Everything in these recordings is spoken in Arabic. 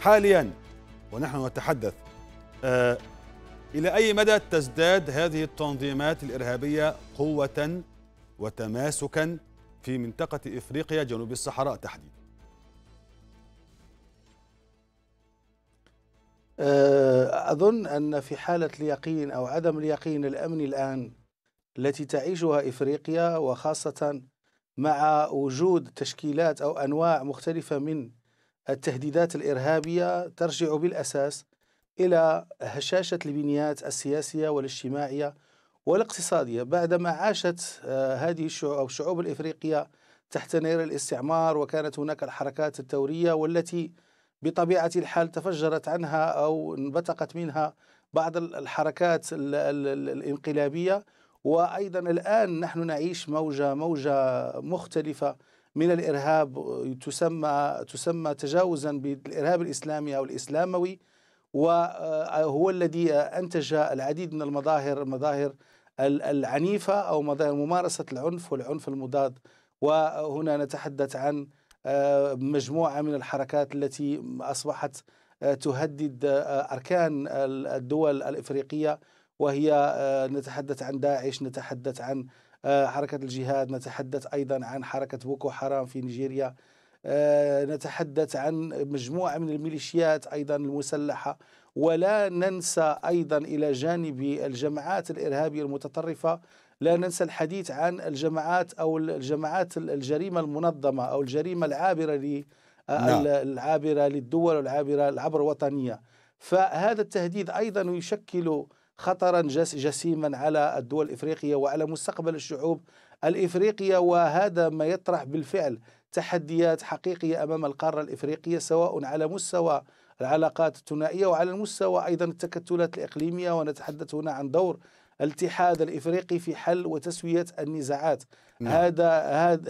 حاليا ونحن نتحدث آه، إلى أي مدى تزداد هذه التنظيمات الإرهابية قوة وتماسكا في منطقة إفريقيا جنوب الصحراء تحديدا آه، أظن أن في حالة اليقين أو عدم اليقين الأمني الآن التي تعيشها إفريقيا وخاصة مع وجود تشكيلات أو أنواع مختلفة من التهديدات الإرهابية ترجع بالأساس إلى هشاشة البنيات السياسية والاجتماعية والاقتصادية بعدما عاشت آه، هذه الشعوب, الشعوب الإفريقية تحت نير الاستعمار وكانت هناك الحركات الثورية والتي بطبيعة الحال تفجرت عنها أو انبثقت منها بعض الحركات الانقلابية وأيضا الآن نحن نعيش موجة موجة مختلفة من الارهاب تسمى تسمى تجاوزا بالارهاب الاسلامي او الاسلاموي وهو آه، الذي آه، انتج العديد من المظاهر مظاهر العنيفه او مظاهر ممارسه العنف والعنف المضاد وهنا نتحدث عن آه، مجموعه من الحركات التي اصبحت تهدد اركان الدول الافريقيه وهي نتحدث عن داعش نتحدث عن آه، حركة الجهاد نتحدث أيضا عن حركة بوكو حرام في نيجيريا آه، نتحدث عن مجموعة من الميليشيات أيضا المسلحة ولا ننسى أيضا إلى جانب الجماعات الإرهابية المتطرفة لا ننسى الحديث عن الجماعات أو الجماعات الجريمة المنظمة أو الجريمة العابرة ل آه، نعم. العابرة للدول والعابرة العبر وطنية فهذا التهديد أيضا يشكل خطرا جسيما على الدول الإفريقية وعلى مستقبل الشعوب الإفريقية وهذا ما يطرح بالفعل تحديات حقيقية أمام القارة الإفريقية سواء على مستوى العلاقات الثنائية وعلى المستوى أيضا التكتلات الإقليمية ونتحدث هنا عن دور الاتحاد الافريقي في حل وتسويه النزاعات نعم. هذا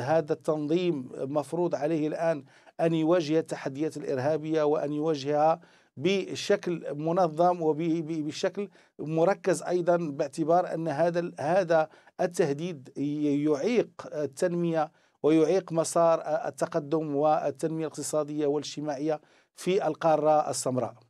هذا التنظيم مفروض عليه الان ان يواجه التحديات الارهابيه وان يواجهها بشكل منظم وبشكل مركز ايضا باعتبار ان هذا هذا التهديد يعيق التنميه ويعيق مسار التقدم والتنميه الاقتصاديه والاجتماعيه في القاره السمراء